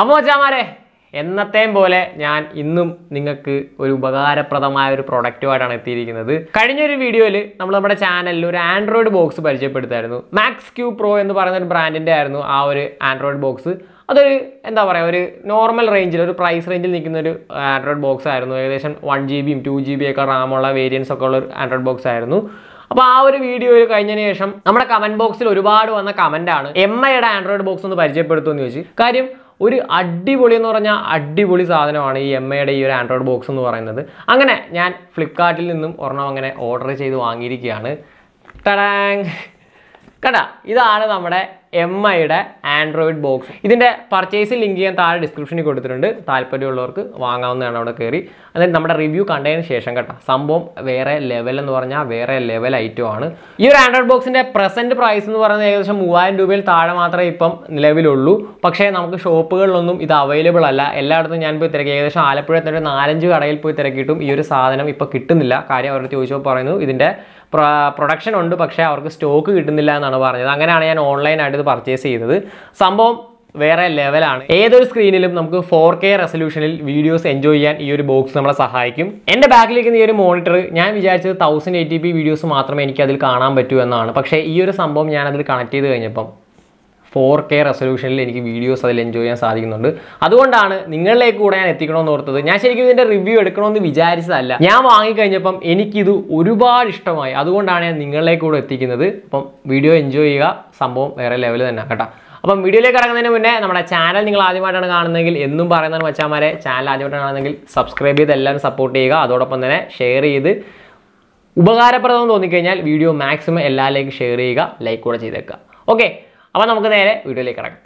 അപ്പോൾ വെച്ചാമാരെ എന്നത്തെയും പോലെ ഞാൻ ഇന്നും നിങ്ങൾക്ക് ഒരു ഉപകാരപ്രദമായ ഒരു പ്രൊഡക്റ്റുമായിട്ടാണ് എത്തിയിരിക്കുന്നത് കഴിഞ്ഞൊരു വീഡിയോയിൽ നമ്മൾ നമ്മുടെ ചാനലിൽ ഒരു ആൻഡ്രോയിഡ് ബോക്സ് പരിചയപ്പെടുത്തായിരുന്നു മാക്സ് ക്യൂ പ്രോ എന്ന് പറയുന്ന ഒരു ബ്രാൻഡിൻ്റെ ആയിരുന്നു ആ ഒരു ആൻഡ്രോയിഡ് ബോക്സ് അതൊരു എന്താ പറയുക ഒരു നോർമൽ റേഞ്ചിൽ ഒരു പ്രൈസ് റേഞ്ചിൽ നിൽക്കുന്ന ഒരു ആൻഡ്രോയിഡ് ബോക്സ് ആയിരുന്നു ഏകദേശം വൺ ജി ബിയും ടു ജി ബിയൊക്കെ റാമുള്ള വേരിയൻസ് ഒക്കെ ഉള്ള ഒരു ആൻഡ്രോയിഡ് ബോക്സ് ആയിരുന്നു അപ്പോൾ ആ ഒരു വീഡിയോയിൽ കഴിഞ്ഞതിന് ശേഷം നമ്മുടെ കമൻറ്റ് ബോക്സിൽ ഒരുപാട് വന്ന ആണ് എം ഐയുടെ ആൻഡ്രോയിഡ് ബോക്സ് ഒന്ന് പരിചയപ്പെടുത്തുമെന്ന് ചോദിച്ചു കാര്യം ഒരു അടിപൊളി എന്ന് പറഞ്ഞാൽ അടിപൊളി സാധനമാണ് ഈ എം ഐയുടെ ഈ ഒരു ആൻഡ്രോയിഡ് ബോക്സ് എന്ന് പറയുന്നത് അങ്ങനെ ഞാൻ ഫ്ലിപ്കാർട്ടിൽ നിന്നും ഒരെണ്ണം അങ്ങനെ ഓർഡർ ചെയ്ത് വാങ്ങിയിരിക്കുകയാണ് ടടാങ് കണ്ട ഇതാണ് നമ്മുടെ എം ഐയുടെ ആൻഡ്രോയിഡ് ബോക്സ് ഇതിൻ്റെ പർച്ചേസ് ലിങ്ക് ഞാൻ താഴെ ഡിസ്ക്രിപ്ഷനിൽ കൊടുത്തിട്ടുണ്ട് താല്പര്യമുള്ളവർക്ക് വാങ്ങാവുന്നതാണ് അവിടെ കയറി അതായത് നമ്മുടെ റിവ്യൂ കണ്ടതിന് ശേഷം കേട്ടോ സംഭവം വേറെ ലെവൽ എന്ന് പറഞ്ഞാൽ വേറെ ലെവൽ ഐറ്റം ആണ് ഈ ഒരു ആൻഡ്രോയിഡ് ബോക്സിൻ്റെ പ്രസൻറ്റ് പ്രൈസ് എന്ന് പറയുന്നത് ഏകദേശം മൂവായിരം രൂപയിൽ താഴെ മാത്രമേ ഇപ്പം നിലവിലുള്ളൂ പക്ഷേ നമുക്ക് ഷോപ്പുകളിലൊന്നും ഇത് അവൈലബിൾ അല്ല എല്ലായിടത്തും ഞാൻ പോയി തിരക്കി ഏകദേശം തന്നെ ഒരു നാലഞ്ച് കടയിൽ പോയി തിരക്കിയിട്ടും ഈ ഒരു സാധനം ഇപ്പോൾ കിട്ടുന്നില്ല കാര്യം അവരുടെ ചോദിച്ചപ്പോൾ പറയുന്നു ഇതിൻ്റെ പ്രൊഡക്ഷൻ ഉണ്ട് പക്ഷേ അവർക്ക് സ്റ്റോക്ക് കിട്ടുന്നില്ല എന്നാണ് പറഞ്ഞത് അങ്ങനെയാണ് ഞാൻ ഓൺലൈനായിട്ട് ഞാനിത് പർച്ചേസ് ചെയ്തത് സംഭവം വേറെ ലെവലാണ് ഏതൊരു സ്ക്രീനിലും നമുക്ക് ഫോർ കെ റെസൊല്യൂഷനിൽ വീഡിയോസ് എൻജോയ് ചെയ്യാൻ ഈ ഒരു ബോക്സ് നമ്മളെ സഹായിക്കും എൻ്റെ ബാക്കിലേക്ക് ഈ ഒരു മോണിറ്റർ ഞാൻ വിചാരിച്ചത് തൗസൻഡ് എയ്റ്റി പി വീഡിയോസ് മാത്രമേ എനിക്ക് അതിൽ കാണാൻ പറ്റൂ എന്നാണ് പക്ഷേ ഈ ഒരു സംഭവം ഞാൻ അതിൽ കണക്ട് ചെയ്ത് കഴിഞ്ഞപ്പം ഫോർ കെ റെസൊല്യൂഷനിൽ എനിക്ക് വീഡിയോസ് അതിൽ എൻജോയ് ചെയ്യാൻ സാധിക്കുന്നുണ്ട് അതുകൊണ്ടാണ് നിങ്ങളിലേക്ക് കൂടെ ഞാൻ എത്തിക്കണമെന്ന് ഓർത്തത് ഞാൻ ശരിക്കും ഇതിൻ്റെ റിവ്യൂ എടുക്കണമെന്ന് വിചാരിച്ചതല്ല ഞാൻ വാങ്ങിക്കഴിഞ്ഞപ്പം എനിക്കിത് ഒരുപാട് ഇഷ്ടമായി അതുകൊണ്ടാണ് ഞാൻ നിങ്ങളിലേക്ക് കൂടെ എത്തിക്കുന്നത് അപ്പം വീഡിയോ എൻജോയ് ചെയ്യുക സംഭവം വേറെ ലെവൽ തന്നെ കേട്ടോ അപ്പം വീഡിയോയിലേക്ക് ഇറങ്ങുന്നതിന് മുന്നേ നമ്മുടെ ചാനൽ നിങ്ങൾ ആദ്യമായിട്ടാണ് കാണുന്നതെങ്കിൽ എന്നും വെച്ചാൽ മച്ചാമാരെ ചാനൽ ആദ്യമായിട്ടാണ് കാണുന്നതെങ്കിൽ സബ്സ്ക്രൈബ് ചെയ്ത് എല്ലാവരും സപ്പോർട്ട് ചെയ്യുക അതോടൊപ്പം തന്നെ ഷെയർ ചെയ്ത് ഉപകാരപ്രദമെന്ന് തോന്നിക്കഴിഞ്ഞാൽ വീഡിയോ മാക്സിമം എല്ലാവരിലേക്കും ഷെയർ ചെയ്യുക ലൈക്ക് കൂടെ ചെയ്തേക്കുക ഓക്കെ അപ്പോൾ നമുക്ക് നേരെ വീഡിയോയിലേക്ക് കിടക്കാം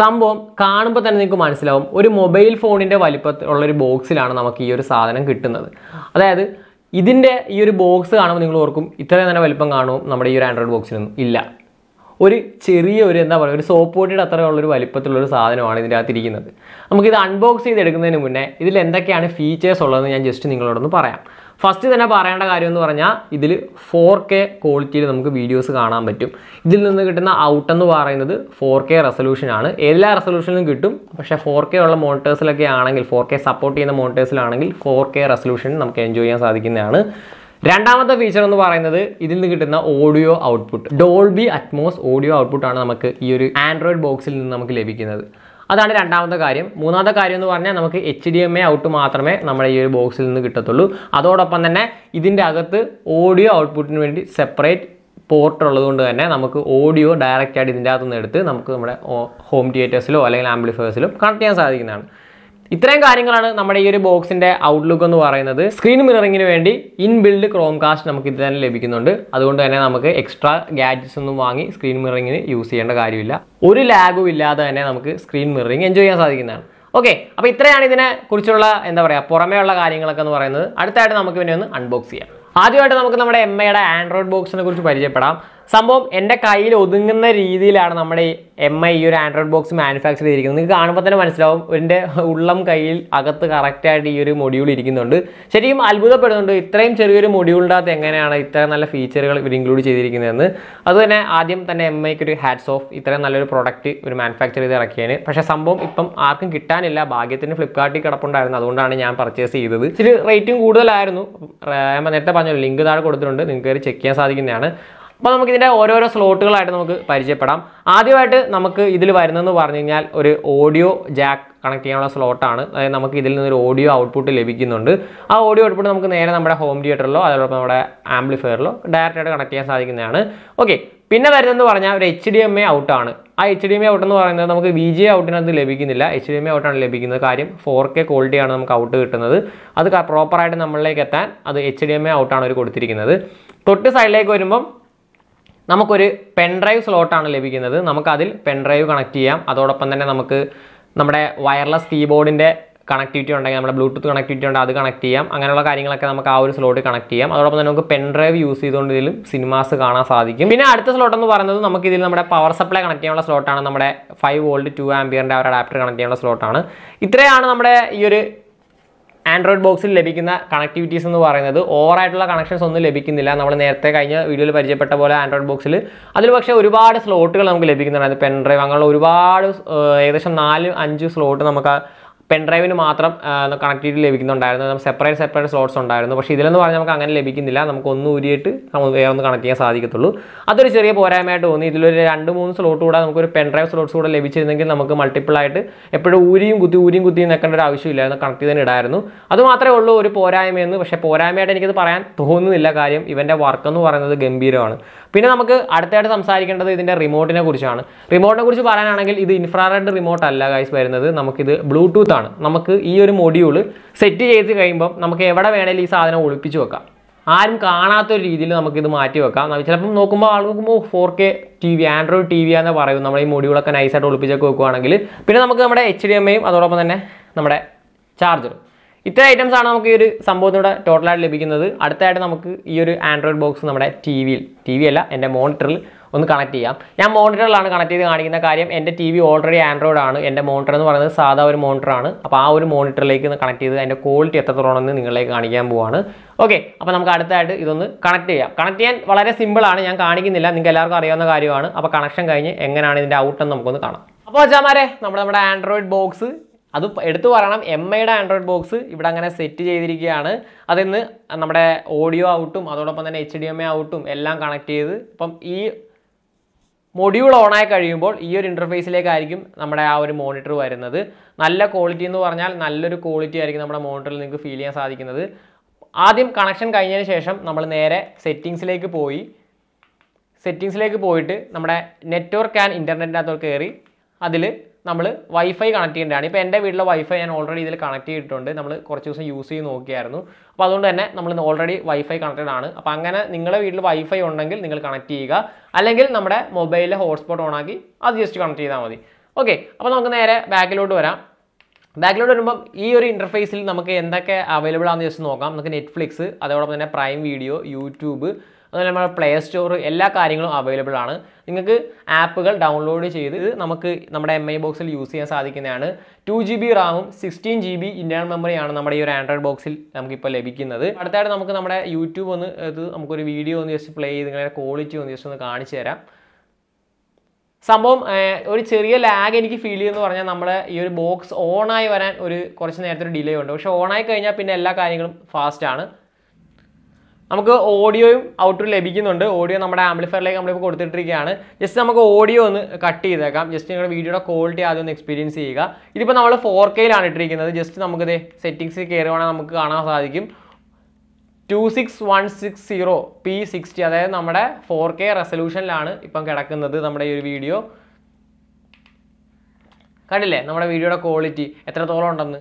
സംഭവം കാണുമ്പോൾ തന്നെ നിങ്ങൾക്ക് മനസ്സിലാവും ഒരു മൊബൈൽ ഫോണിൻ്റെ വലിപ്പത്തിലുള്ള ഒരു ബോക്സിലാണ് നമുക്ക് ഈ ഒരു സാധനം കിട്ടുന്നത് അതായത് ഇതിൻ്റെ ഈ ഒരു ബോക്സ് കാണുമ്പോൾ നിങ്ങൾ ഓർക്കും ഇത്രയും തന്നെ വലിപ്പം കാണും നമ്മുടെ ഈ ഒരു ആൻഡ്രോയിഡ് ബോക്സിനൊന്നും ഇല്ല ഒരു ചെറിയ ഒരു എന്താ പറയുക ഒരു സോപ്പ് പൊട്ടിയുടെ അത്രയുള്ളൊരു വലിപ്പത്തിലുള്ളൊരു സാധനമാണ് ഇതിൻ്റെ അകത്തിരിക്കുന്നത് നമുക്കിത് അൺബോക്സ് ചെയ്തെടുക്കുന്നതിന് മുന്നേ ഇതിൽ എന്തൊക്കെയാണ് ഫീച്ചേഴ്സ് ഉള്ളതെന്ന് ഞാൻ ജസ്റ്റ് നിങ്ങളോടൊന്ന് പറയാം ഫസ്റ്റ് തന്നെ പറയേണ്ട കാര്യം എന്ന് പറഞ്ഞാൽ ഇതിൽ ഫോർ കെ ക്വാളിറ്റിയിൽ നമുക്ക് വീഡിയോസ് കാണാൻ പറ്റും ഇതിൽ നിന്ന് കിട്ടുന്ന ഔട്ട് എന്ന് പറയുന്നത് ഫോർ കെ റെസൊല്യൂഷനാണ് എല്ലാ റെസൊല്യൂഷനിലും കിട്ടും പക്ഷേ ഫോർ കെ ഉള്ള മോണിറ്റേഴ്സിലൊക്കെ ആണെങ്കിൽ ഫോർ കെ സപ്പോർട്ട് ചെയ്യുന്ന മോണിറ്റേഴ്സിലാണെങ്കിൽ ഫോർ കെ റെസൊല്യൂഷൻ നമുക്ക് എൻജോയ് ചെയ്യാൻ സാധിക്കുന്നതാണ് രണ്ടാമത്തെ ഫീച്ചർ എന്ന് പറയുന്നത് ഇതിൽ നിന്ന് കിട്ടുന്ന audio output Dolby Atmos audio ഔട്ട്പുട്ടാണ് നമുക്ക് ഈ ഒരു ആൻഡ്രോയിഡ് ബോക്സിൽ നിന്ന് നമുക്ക് ലഭിക്കുന്നത് അതാണ് രണ്ടാമത്തെ കാര്യം മൂന്നാമത്തെ കാര്യം എന്ന് പറഞ്ഞാൽ നമുക്ക് H D M I out മാത്രമേ നമ്മുടെ ഈ ഒരു ബോക്സിൽ നിന്ന് കിട്ടത്തുള്ളൂ അതോടൊപ്പം തന്നെ ഇതിൻ്റെ അകത്ത് ഓഡിയോ ഔട്ട്പുട്ടിന് വേണ്ടി സെപ്പറേറ്റ് പോർട്ട് ഉള്ളതുകൊണ്ട് തന്നെ നമുക്ക് ഓഡിയോ ഡയറക്റ്റായിട്ട് ഇതിൻ്റെ അകത്തുനിന്ന് എടുത്ത് നമുക്ക് നമ്മുടെ ഹോം തിയേറ്റേഴ്സിലോ അല്ലെങ്കിൽ ആംബ്ലിഫയേഴ്സിലും കണക്ട് ചെയ്യാൻ സാധിക്കുന്നതാണ് ഇത്രയും കാര്യങ്ങളാണ് നമ്മുടെ ഈ ഒരു ബോക്സിന്റെ ഔട്ട്ലുക്ക് എന്ന് പറയുന്നത് സ്ക്രീൻ മിററിങ്ങിന് വേണ്ടി ഇൻബിൽഡ് ക്രോം കാസ്റ്റ് നമുക്ക് ഇത് തന്നെ ലഭിക്കുന്നുണ്ട് അതുകൊണ്ട് തന്നെ നമുക്ക് എക്സ്ട്രാ ഗാഡ്ജറ്റ്സ് ഒന്നും വാങ്ങി സ്ക്രീൻ മിററിങ്ങിന് യൂസ് ചെയ്യേണ്ട കാര്യമില്ല ഒരു ലാഗും ഇല്ലാതെ തന്നെ നമുക്ക് സ്ക്രീൻ മിററിങ് എൻജോയ് ചെയ്യാൻ സാധിക്കുന്നതാണ് ഓക്കെ അപ്പോൾ ഇത്രയാണ് ഇതിനെ കുറിച്ചുള്ള എന്താ പറയുക പുറമേയുള്ള കാര്യങ്ങളൊക്കെ എന്ന് പറയുന്നത് അടുത്തായിട്ട് നമുക്ക് പിന്നെ ഒന്ന് അൺബോക്സ് ചെയ്യാം ആദ്യമായിട്ട് നമുക്ക് നമ്മുടെ എം ഐയുടെ ആൻഡ്രോയിഡ് ബോക്സിനെ കുറിച്ച് പരിചയപ്പെടാം സംഭവം എൻ്റെ കയ്യിൽ ഒതുങ്ങുന്ന രീതിയിലാണ് നമ്മുടെ എം ഐ ഈ ഒരു ആൻഡ്രോയിഡ് ബോക്സ് മാനുഫാക്ചർ ചെയ്തിരിക്കുന്നത് നിങ്ങൾക്ക് കാണുമ്പോൾ തന്നെ മനസ്സിലാവും എൻ്റെ ഉള്ളം കയ്യിൽ അകത്ത് കറക്റ്റായിട്ട് ഈ ഒരു മൊഡ്യൂൾ ഇരിക്കുന്നുണ്ട് ശരിക്കും അത്ഭുതപ്പെടുന്നുണ്ട് ഇത്രയും ചെറിയൊരു മൊഡ്യൂളിൻ്റെ അകത്ത് എങ്ങനെയാണ് ഇത്രയും നല്ല ഫീച്ചറുകൾ ഇവർ ഇൻക്ലൂഡ് ചെയ്തിരിക്കുന്നതെന്ന് അതുതന്നെ ആദ്യം തന്നെ എം ഐക്ക് ഒരു ഹാറ്റ്സ് ഓഫ് ഇത്രയും നല്ലൊരു പ്രോഡക്റ്റ് ഒരു മാനുഫാക്ചർ ചെയ്ത് ഇറക്കിയതിന് പക്ഷേ സംഭവം ഇപ്പം ആർക്കും കിട്ടാനില്ല ഭാഗ്യത്തിന് ഫ്ലിപ്കാർട്ടിൽ കിടപ്പുണ്ടായിരുന്നു അതുകൊണ്ടാണ് ഞാൻ പർച്ചേസ് ചെയ്തത് ഇച്ചിരി റേറ്റും കൂടുതലായിരുന്നു ഞാൻ നേരത്തെ പറഞ്ഞു ലിങ്ക് താഴെ കൊടുത്തിട്ടുണ്ട് നിങ്ങൾക്ക് ചെക്ക് ചെയ്യാൻ സാധിക്കുന്നതാണ് അപ്പോൾ നമുക്ക് ഇതിൻ്റെ ഓരോരോ സ്ലോട്ടുകളായിട്ട് നമുക്ക് പരിചയപ്പെടാം ആദ്യമായിട്ട് നമുക്ക് ഇതിൽ വരുന്നതെന്ന് പറഞ്ഞു കഴിഞ്ഞാൽ ഒരു ഓഡിയോ ജാക്ക് കണക്ട് ചെയ്യാനുള്ള സ്ലോട്ടാണ് അതായത് നമുക്ക് ഇതിൽ നിന്നൊരു ഓഡിയോ ഔട്ട്പുട്ട് ലഭിക്കുന്നുണ്ട് ആ ഓഡിയോ ഔട്ട്പുട്ട് നമുക്ക് നേരെ നമ്മുടെ ഹോം തിയേറ്ററിലോ അതോടൊപ്പം നമ്മുടെ ആംപ്ലിഫയറിലോ ഡയറക്റ്റായിട്ട് കണക്ട് ചെയ്യാൻ സാധിക്കുന്നതാണ് ഓക്കെ പിന്നെ വരുന്നതെന്ന് പറഞ്ഞാൽ ഒരു എച്ച് ഡി എം എ ഔട്ടാണ് ആ H D M I out എന്ന് പറയുന്നത് നമുക്ക് വി ജി ഔട്ടിനകത്ത് ലഭിക്കുന്നില്ല എച്ച് ഡി എം എ ഔട്ടാണ് ലഭിക്കുന്നത് കാര്യം ഫോർ കെ ക്വാളിറ്റിയാണ് നമുക്ക് ഔട്ട് കിട്ടുന്നത് അത് പ്രോപ്പറായിട്ട് നമ്മളിലേക്ക് എത്താൻ അത് എച്ച് ഡി എം എ ഔട്ടാണ് അവർ കൊടുത്തിരിക്കുന്നത് തൊട്ട് സൈഡിലേക്ക് വരുമ്പം നമുക്കൊരു പെൻഡ്രൈവ് സ്ലോട്ടാണ് ലഭിക്കുന്നത് നമുക്കതിൽ പെൻഡ്രൈവ് കണക്ട് ചെയ്യാം അതോടൊപ്പം തന്നെ നമുക്ക് നമ്മുടെ വയർലെസ് കീബോർഡിൻ്റെ കണക്ടിവിറ്റി ഉണ്ടെങ്കിൽ നമ്മുടെ ബ്ലൂടൂത്ത് കണക്ടിവിറ്റി ഉണ്ടെങ്കിൽ അത് കണക്ട് ചെയ്യാം അങ്ങനെയുള്ള കാര്യങ്ങളൊക്കെ നമുക്ക് ആ ഒരു സ്ലോട്ട് കണക്ട് ചെയ്യാം അതോടൊപ്പം തന്നെ നമുക്ക് പെൻഡ്രൈവ് യൂസ് ചെയ്തുകൊണ്ട് ഇതിലും സിനിമാസ് കാണാൻ സാധിക്കും പിന്നെ അടുത്ത സ്ലോട്ട് എന്ന് പറയുന്നത് നമുക്ക് ഇതിൽ നമ്മുടെ പവർ സപ്ലൈ കണക്ട് ചെയ്യാനുള്ള സ്ലോട്ടാണ് നമ്മുടെ ഫൈവ് വോൾട്ട് ടു ആംബിയറിൻ്റെ ആ ഒരു അഡാപ്റ്റർ കണക്ട് ചെയ്യാനുള്ള സ്ലോട്ടാണ് ഇത്രയാണ് നമ്മുടെ ഈ ഒരു ആൻഡ്രോയിഡ് ബോക്സിൽ ലഭിക്കുന്ന കണക്ടിവിറ്റീസ് എന്ന് പറയുന്നത് ഓവറായിട്ടുള്ള കണക്ഷൻസ് ഒന്നും ലഭിക്കുന്നില്ല നമ്മൾ നേരത്തെ കഴിഞ്ഞ വീഡിയോയിൽ പരിചയപ്പെട്ട പോലെ ആൻഡ്രോയിഡ് ബോക്സിൽ അതിൽ പക്ഷേ ഒരുപാട് സ്ലോട്ടുകൾ നമുക്ക് ലഭിക്കുന്നുണ്ട് അത് പെൻ ഡ്രൈവ് അങ്ങനെയുള്ള ഒരുപാട് ഏകദേശം നാല് അഞ്ച് സ്ലോട്ട് നമുക്ക് പെൻഡ്രൈവിന് മാത്രം കണക്ടിവിറ്റി ലഭിക്കുന്നുണ്ടായിരുന്നു നമുക്ക് സെപ്പറേറ്റ് സെപ്പറേറ്റ് സ്ലോട്ട്സ് ഉണ്ടായിരുന്നു പക്ഷേ ഇതിലെന്ന് പറഞ്ഞാൽ നമുക്ക് അങ്ങനെ ലഭിക്കുന്നില്ല നമുക്ക് ഒന്ന് ഊരിയിട്ട് നമുക്ക് വേറെ ഒന്ന് കണക്ട് ചെയ്യാൻ സാധിക്കത്തുള്ളൂ അതൊരു ചെറിയ പോരായ്മയായിട്ട് തോന്നി ഇതിലൊരു രണ്ട് മൂന്ന് സ്ലോട്ട് കൂടെ നമുക്കൊരു പെൻഡ്രൈവ് സ്ലോട്ട്സ് കൂടെ ലഭിച്ചിരുന്നെങ്കിൽ നമുക്ക് മൾട്ടിപ്പിൾ ആയിട്ട് എപ്പോഴും ഊരിയും കുത്തി ഊരിയും കുത്തി നിൽക്കേണ്ട ഒരു ആവശ്യമില്ലായിരുന്നു കണക്ട് ചെയ്തതിന് ഇടായിരുന്നു അത് മാത്രമേ ഉള്ളൂ ഒരു പോരായ്മയെന്ന് പക്ഷേ പോരായ്മയായിട്ട് എനിക്കത് പറയാൻ തോന്നുന്നില്ല കാര്യം ഇവൻ്റെ വർക്ക് എന്ന് പറയുന്നത് ഗംഭീരമാണ് പിന്നെ നമുക്ക് അടുത്തായിട്ട് സംസാരിക്കേണ്ടത് ഇതിൻ്റെ റിമോട്ടിനെ കുറിച്ചാണ് റിമോട്ടിനെ കുറിച്ച് പറയാനാണെങ്കിൽ ഇത് ഇൻഫ്രാറെഡ് റിമോട്ട് അല്ല ഗൈസ് വരുന്നത് നമുക്കിത് ബ്ലൂടൂത്ത് ഇതാണ് നമുക്ക് ഈ ഒരു മൊഡ്യൂൾ സെറ്റ് ചെയ്ത് കഴിയുമ്പം നമുക്ക് എവിടെ വേണമെങ്കിലും ഈ സാധനം ഒളിപ്പിച്ച് വെക്കാം ആരും കാണാത്തൊരു രീതിയിൽ നമുക്കിത് മാറ്റി വെക്കാം ചിലപ്പം നോക്കുമ്പോൾ ആൾ നോക്കുമ്പോൾ four K T V android T V എന്ന് പറയും നമ്മൾ ഈ മൊഡ്യൂളൊക്കെ നൈസായിട്ട് ഒളിപ്പിച്ചൊക്കെ വെക്കുകയാണെങ്കിൽ പിന്നെ നമുക്ക് നമ്മുടെ എച്ച് ഡി എം ഐയും അതോടൊപ്പം തന്നെ നമ്മുടെ ചാർജറും ഇത്ര ഐറ്റംസ് ആണ് നമുക്ക് ഈ ഒരു സംഭവത്തിലൂടെ ടോട്ടലായിട്ട് ലഭിക്കുന്നത് അടുത്തായിട്ട് നമുക്ക് ഈ ഒരു ആൻഡ്രോയിഡ് ബോക്സ് നമ്മുടെ ടി വിയിൽ ടി വി അല്ല എൻ്റെ മോണിറ്ററിൽ ഒന്ന് കണക്ട് ചെയ്യാം ഞാൻ മോണിറ്ററിലാണ് കണക്ട് ചെയ്ത് കാണിക്കുന്ന കാര്യം എൻ്റെ ടി വി ഓൾറെഡി ആൻഡ്രോയിഡ് ആണ് എൻ്റെ മോണിറ്റർ എന്ന് പറയുന്നത് സാധാ ഒരു മോണിറ്ററാണ് അപ്പോൾ ആ ഒരു മോണിറ്ററിലേക്ക് ഒന്ന് കണക്ട് ചെയ്ത് അതിൻ്റെ ക്വാളിറ്റി എത്രത്തോളമെന്ന് നിങ്ങളിലേക്ക് കാണിക്കാൻ പോവാണ് ഓക്കെ അപ്പോൾ നമുക്ക് അടുത്തായിട്ട് ഇതൊന്ന് കണക്ട് ചെയ്യാം കണക്ട് ചെയ്യാൻ വളരെ സിമ്പിളാണ് ഞാൻ കാണിക്കുന്നില്ല നിങ്ങൾക്ക് എല്ലാവർക്കും അറിയാവുന്ന കാര്യമാണ് അപ്പോൾ കണക്ഷൻ കഴിഞ്ഞ് എങ്ങനെയാണ് ഇതിൻ്റെ ഔട്ടെന്ന് നമുക്കൊന്ന് കാണാം അപ്പോൾ അച്ഛാമാരെ നമ്മുടെ നമ്മുടെ ആൻഡ്രോയിഡ് ബോക്സ് അത് എടുത്തു പറയണം എം ഐയുടെ ആൻഡ്രോയിഡ് ബോക്സ് ഇവിടെ അങ്ങനെ സെറ്റ് ചെയ്തിരിക്കുകയാണ് അതിന്ന് നമ്മുടെ ഓഡിയോ ഔട്ടും അതോടൊപ്പം തന്നെ എച്ച് ഡി എം എ ഔട്ടും എല്ലാം കണക്ട് ചെയ്ത് ഇപ്പം ഈ മൊഡ്യൂൾ ഓണായി കഴിയുമ്പോൾ ഈ ഒരു ഇൻ്റർഫേസിലേക്കായിരിക്കും നമ്മുടെ ആ ഒരു മോണിറ്റർ വരുന്നത് നല്ല ക്വാളിറ്റി എന്ന് പറഞ്ഞാൽ നല്ലൊരു ക്വാളിറ്റി ആയിരിക്കും നമ്മുടെ മോണിറ്ററിൽ നിങ്ങൾക്ക് ഫീൽ ചെയ്യാൻ സാധിക്കുന്നത് ആദ്യം കണക്ഷൻ കഴിഞ്ഞതിന് ശേഷം നമ്മൾ നേരെ സെറ്റിങ്സിലേക്ക് പോയി സെറ്റിങ്സിലേക്ക് പോയിട്ട് നമ്മുടെ നെറ്റ്വർക്ക് ആൻഡ് ഇൻ്റർനെറ്റിനകത്തോട്ട് കയറി അതിൽ നമ്മൾ വൈഫൈ കണക്ട് ചെയ്യേണ്ടതാണ് ഇപ്പോൾ എൻ്റെ വീട്ടിലെ വൈഫൈ ഞാൻ ഓൾറെഡി ഇതിൽ കണക്ട് ചെയ്തിട്ടുണ്ട് നമ്മൾ കുറച്ച് ദിവസം യൂസ് ചെയ്ത് നോക്കിയായിരുന്നു അപ്പോൾ അതുകൊണ്ട് തന്നെ നമ്മൾ ഓൾറെഡി വൈഫൈ കണക്റ്റഡ് ആണ് അപ്പോൾ അങ്ങനെ നിങ്ങളുടെ വീട്ടിൽ വൈഫൈ ഉണ്ടെങ്കിൽ നിങ്ങൾ കണക്ട് ചെയ്യുക അല്ലെങ്കിൽ നമ്മുടെ മൊബൈലിലെ ഹോട്ട്സ്പോട്ട് ഓണാക്കി അത് ജസ്റ്റ് കണക്ട് ചെയ്താൽ മതി ഓക്കെ അപ്പോൾ നമുക്ക് നേരെ ബാക്കിലോട്ട് വരാം ബാക്കിലോട്ട് വരുമ്പം ഈ ഒരു ഇൻ്റർഫേസിൽ നമുക്ക് എന്തൊക്കെ അവൈലബിൾ ആണെന്ന് ജസ്റ്റ് നോക്കാം നമുക്ക് നെറ്റ്ഫ്ലിക്സ് അതോടൊപ്പം തന്നെ പ്രൈം വീഡിയോ യൂട്യൂബ് അതുപോലെ നമ്മുടെ പ്ലേ സ്റ്റോർ എല്ലാ കാര്യങ്ങളും അവൈലബിൾ ആണ് നിങ്ങൾക്ക് ആപ്പുകൾ ഡൗൺലോഡ് ചെയ്ത് നമുക്ക് നമ്മുടെ എം ഐ ബോക്സിൽ യൂസ് ചെയ്യാൻ സാധിക്കുന്നതാണ് ടു ജി ബി റാമും സിക്സ്റ്റീൻ ജി ബി ഇൻറ്റേർണൽ മെമ്മറിയാണ് നമ്മുടെ ഈ ഒരു ആൻഡ്രോയിഡ് ബോക്സിൽ നമുക്കിപ്പോൾ ലഭിക്കുന്നത് അടുത്തായിട്ട് നമുക്ക് നമ്മുടെ യൂട്യൂബ് ഒന്ന് ഇത് നമുക്കൊരു വീഡിയോ ഒന്ന് ജസ്റ്റ് പ്ലേ ചെയ്ത് നിങ്ങളുടെ ക്വാളിറ്റി ഒന്ന് ജസ്റ്റ് ഒന്ന് കാണിച്ചു തരാം സംഭവം ഒരു ചെറിയ ലാഗ് എനിക്ക് ഫീൽ ചെയ്യുന്നു പറഞ്ഞാൽ നമ്മുടെ ഈ ഒരു ബോക്സ് ഓണായി വരാൻ ഒരു കുറച്ച് നേരത്തെ ഒരു ഡിലേ ഉണ്ട് പക്ഷേ ഓണായി കഴിഞ്ഞാൽ പിന്നെ എല്ലാ കാര്യങ്ങളും ഫാസ്റ്റാണ് നമുക്ക് ഓഡിയോയും ഔട്ടും ലഭിക്കുന്നുണ്ട് ഓഡിയോ നമ്മുടെ ആംബ്ലിഫയറിലേക്ക് നമ്മളിപ്പോൾ കൊടുത്തിട്ടിരിക്കുകയാണ് ജസ്റ്റ് നമുക്ക് ഓഡിയോ ഒന്ന് കട്ട് ചെയ്തേക്കാം ജസ്റ്റ് നിങ്ങളുടെ വീഡിയോയുടെ ക്വാളിറ്റി ആദ്യം ഒന്ന് എക്സ്പീരിയൻസ് ചെയ്യുക ഇതിപ്പോൾ നമ്മൾ ഫോർ കെയിലാണ് ഇട്ടിരിക്കുന്നത് ജസ്റ്റ് നമുക്കിത് സെറ്റിങ്സിൽ കയറുവാണെങ്കിൽ നമുക്ക് കാണാൻ സാധിക്കും two six one six zero P sixty അതായത് നമ്മുടെ ഫോർ കെ റെസൊല്യൂഷനിലാണ് ഇപ്പം കിടക്കുന്നത് നമ്മുടെ ഈ ഒരു വീഡിയോ കണ്ടില്ലേ നമ്മുടെ വീഡിയോയുടെ ക്വാളിറ്റി എത്രത്തോളം ഉണ്ടെന്ന്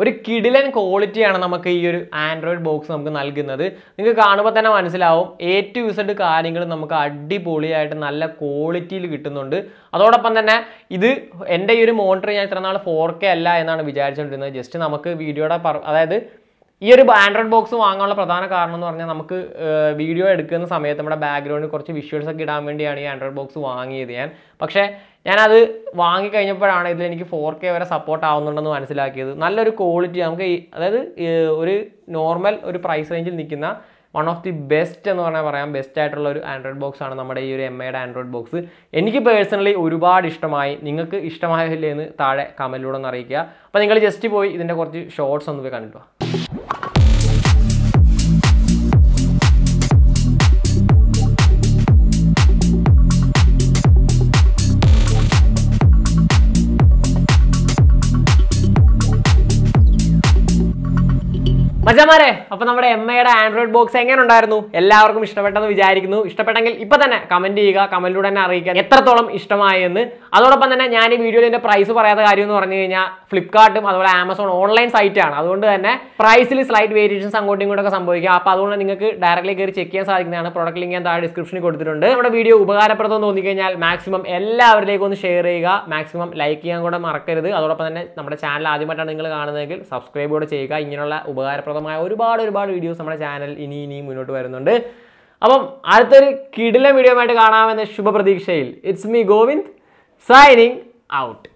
ഒരു കിടിലൻ ക്വാളിറ്റിയാണ് നമുക്ക് ഈ ഒരു ആൻഡ്രോയിഡ് ബോക്സ് നമുക്ക് നൽകുന്നത് നിങ്ങൾക്ക് കാണുമ്പോൾ തന്നെ മനസ്സിലാവും എ ടു ഇസഡ് കാര്യങ്ങൾ നമുക്ക് അടിപൊളിയായിട്ട് നല്ല ക്വാളിറ്റിയിൽ കിട്ടുന്നുണ്ട് അതോടൊപ്പം തന്നെ ഇത് എൻ്റെ ഈ ഒരു മോണിറ്റർ ഞാൻ ഇത്ര നാൾ ഫോർ കെ അല്ല എന്നാണ് വിചാരിച്ചുകൊണ്ടിരുന്നത് ജസ്റ്റ് നമുക്ക് വീഡിയോയുടെ അതായത് ഈ ഒരു ആൻഡ്രോയിഡ് ബോക്സ് വാങ്ങാനുള്ള പ്രധാന കാരണം എന്ന് പറഞ്ഞാൽ നമുക്ക് വീഡിയോ എടുക്കുന്ന സമയത്ത് നമ്മുടെ ബാക്ക്ഗ്രൗണ്ടിൽ കുറച്ച് വിഷ്വൽസ് ഒക്കെ ഇടാൻ വേണ്ടിയാണ് ഈ ആൻഡ്രോയിഡ് ബോക്സ് വാങ്ങിയത് ഞാൻ പക്ഷേ ഞാനത് വാങ്ങിക്കഴിഞ്ഞപ്പോഴാണ് ഇതിൽ എനിക്ക് ഫോർ കെ വരെ സപ്പോർട്ട് ആവുന്നുണ്ടെന്ന് മനസ്സിലാക്കിയത് നല്ലൊരു ക്വാളിറ്റി നമുക്ക് അതായത് ഒരു നോർമൽ ഒരു പ്രൈസ് റേഞ്ചിൽ നിൽക്കുന്ന വൺ ഓഫ് ദി ബെസ്റ്റ് എന്ന് പറഞ്ഞാൽ പറയാം ബെസ്റ്റ് ആയിട്ടുള്ള ഒരു ആൻഡ്രോയിഡ് ബോക്സ് ആണ് നമ്മുടെ ഈ ഒരു എം ഐയുടെ ആൻഡ്രോയിഡ് ബോക്സ് എനിക്ക് പേഴ്സണലി ഒരുപാട് ഇഷ്ടമായി നിങ്ങൾക്ക് ഇഷ്ടമായില്ലേ എന്ന് താഴെ കമൻറ്റിലൂടെ ഒന്ന് അറിയിക്കുക അപ്പോൾ നിങ്ങൾ ജസ്റ്റ് പോയി ഇതിൻ്റെ കുറച്ച് ഷോർട്സ് ഒന്ന് പോയി കണ്ടിട്ടു മജമാരെ അപ്പൊ നമ്മുടെ എം ഐയുടെ ആൻഡ്രോയിഡ് ബോക്സ് എങ്ങനെ ഉണ്ടായിരുന്നു എല്ലാവർക്കും ഇഷ്ടപ്പെട്ടെന്ന് വിചാരിക്കുന്നു ഇഷ്ടപ്പെട്ടെങ്കിൽ ഇപ്പൊ തന്നെ കമന്റ് ചെയ്യുക കമന്റിലൂടെ തന്നെ അറിയിക്കുക എത്രത്തോളം ഇഷ്ടമായി എന്ന് അതോടൊപ്പം തന്നെ ഞാൻ ഈ വീഡിയോയിൽ പ്രൈസ് പറയാത്ത കാര്യം എന്ന് പറഞ്ഞു കഴിഞ്ഞാൽ ഫ്ലിപ്കാർട്ടും അതുപോലെ ആമസോൺ ഓൺലൈൻ സൈറ്റാണ് അതുകൊണ്ട് തന്നെ പ്രൈസിൽ സ്ലൈറ്റ് വേരിയേഷൻസ് അങ്ങോട്ടും ഇങ്ങോട്ടും ഒക്കെ സംഭവിക്കുക അപ്പോൾ അതുകൊണ്ട് നിങ്ങൾക്ക് ഡയറക്റ്റ്ലി കയറി ചെക്ക് ചെയ്യാൻ സാധിക്കുന്നതാണ് പ്രോഡക്റ്റ് ലിങ്ക് ഞാൻ താഴെ ഡിസ്ക്രിപ്ഷനിൽ കൊടുത്തിട്ടുണ്ട് നമ്മുടെ വീഡിയോ ഉപകാരപ്രദം തോന്നിക്കഴിഞ്ഞാൽ മാക്സിമം എല്ലാവരിലേക്കും ഒന്ന് ഷെയർ ചെയ്യുക മാക്സിമം ലൈക്ക് ചെയ്യാൻ കൂടെ മറക്കരുത് അതോടൊപ്പം തന്നെ നമ്മുടെ ചാനൽ ആദ്യമായിട്ടാണ് നിങ്ങൾ കാണുന്നതെങ്കിൽ സബ്സ്ക്രൈബ് കൂടെ ചെയ്യുക ഇങ്ങനെയുള്ള ഉപകാരപ്രദം ഉപകാരപ്രദമായ ഒരുപാട് ഒരുപാട് വീഡിയോസ് നമ്മുടെ ചാനൽ ഇനി ഇനി മുന്നോട്ട് വരുന്നുണ്ട് അപ്പം അടുത്തൊരു കിടിലൻ വീഡിയോ ആയിട്ട് കാണാമെന്ന ശുഭപ്രതീക്ഷയിൽ it's me Govind signing out